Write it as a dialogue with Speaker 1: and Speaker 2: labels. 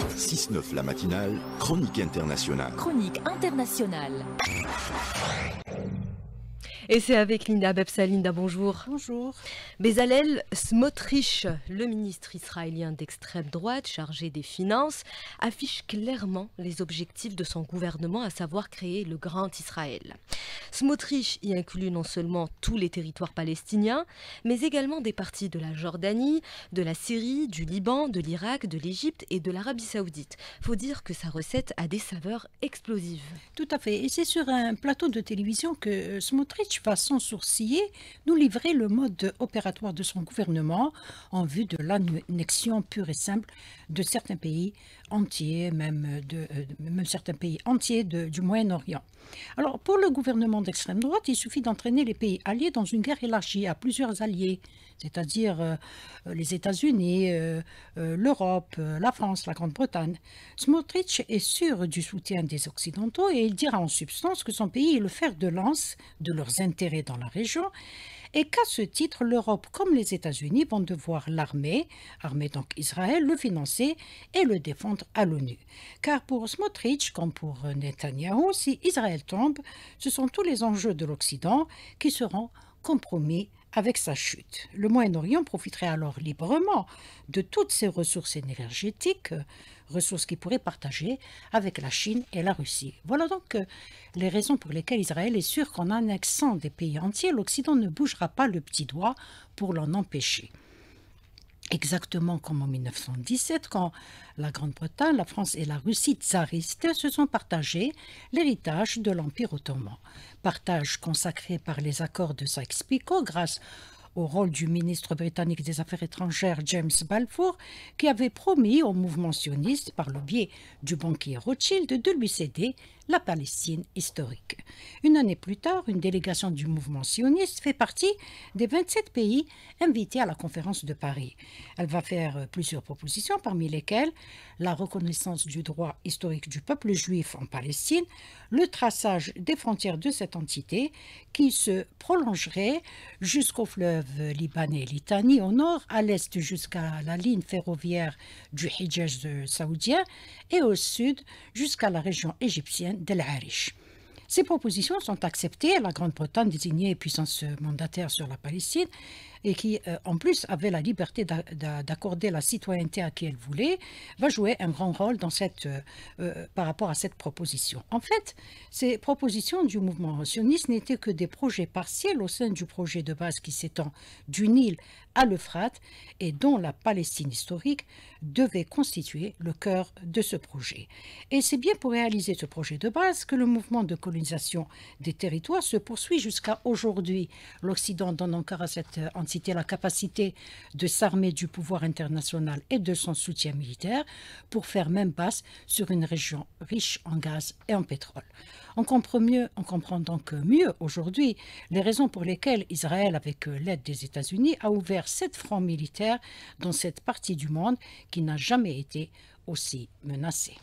Speaker 1: 6-9 la matinale, chronique internationale.
Speaker 2: Chronique internationale. Et c'est avec Linda Bebsa. bonjour. Bonjour. Bezalel Smotrich, le ministre israélien d'extrême droite chargé des finances, affiche clairement les objectifs de son gouvernement, à savoir créer le Grand Israël. Smotrich y inclut non seulement tous les territoires palestiniens, mais également des parties de la Jordanie, de la Syrie, du Liban, de l'Irak, de l'Égypte et de l'Arabie saoudite. Faut dire que sa recette a des saveurs explosives.
Speaker 1: Tout à fait. Et c'est sur un plateau de télévision que euh, Smotrich va sans sourciller nous livrer le mode opératoire de son gouvernement en vue de l'annexion pure et simple de certains pays entiers, même, de, euh, même certains pays entiers du Moyen-Orient. Alors, pour le gouvernement d'extrême droite, il suffit d'entraîner les pays alliés dans une guerre élargie à plusieurs alliés, c'est-à-dire euh, les États-Unis, euh, euh, l'Europe, la France, la Grande-Bretagne. Smotrich est sûr du soutien des Occidentaux et il dira en substance que son pays est le fer de lance de leurs intérêts dans la région et qu'à ce titre, l'Europe comme les États-Unis vont devoir l'armée, armer donc Israël, le financer et le défendre à l'ONU. Car pour Smotrich, comme pour Netanyahu, si Israël tombe, ce sont tous les enjeux de l'Occident qui seront compromis avec sa chute. Le Moyen-Orient profiterait alors librement de toutes ses ressources énergétiques, ressources qu'il pourrait partager avec la Chine et la Russie. Voilà donc euh, les raisons pour lesquelles Israël est sûr qu'en annexant des pays entiers, l'Occident ne bougera pas le petit doigt pour l'en empêcher exactement comme en 1917, quand la Grande-Bretagne, la France et la Russie tsaristes se sont partagés l'héritage de l'Empire ottoman, partage consacré par les accords de Sykes-Picot grâce au rôle du ministre britannique des Affaires étrangères James Balfour, qui avait promis au mouvement sioniste, par le biais du banquier Rothschild, de lui céder la Palestine historique. Une année plus tard, une délégation du mouvement sioniste fait partie des 27 pays invités à la conférence de Paris. Elle va faire plusieurs propositions, parmi lesquelles la reconnaissance du droit historique du peuple juif en Palestine, le traçage des frontières de cette entité qui se prolongerait jusqu'au fleuve Liban et Litani au nord, à l'est jusqu'à la ligne ferroviaire du Hijaz saoudien et au sud jusqu'à la région égyptienne de Arish. Ces propositions sont acceptées. La Grande-Bretagne désignée puissance mandataire sur la Palestine et qui, euh, en plus, avait la liberté d'accorder la citoyenneté à qui elle voulait, va jouer un grand rôle dans cette, euh, euh, par rapport à cette proposition. En fait, ces propositions du mouvement sioniste n'étaient que des projets partiels au sein du projet de base qui s'étend du Nil à l'Euphrate et dont la Palestine historique devait constituer le cœur de ce projet. Et c'est bien pour réaliser ce projet de base que le mouvement de colonisation des territoires se poursuit jusqu'à aujourd'hui. L'Occident donne encore à cette euh, entité la capacité de s'armer du pouvoir international et de son soutien militaire pour faire même passe sur une région riche en gaz et en pétrole. On comprend, mieux, on comprend donc mieux aujourd'hui les raisons pour lesquelles Israël, avec euh, l'aide des États-Unis, a ouvert sept fronts militaires dans cette partie du monde qui n'a jamais été aussi menacée.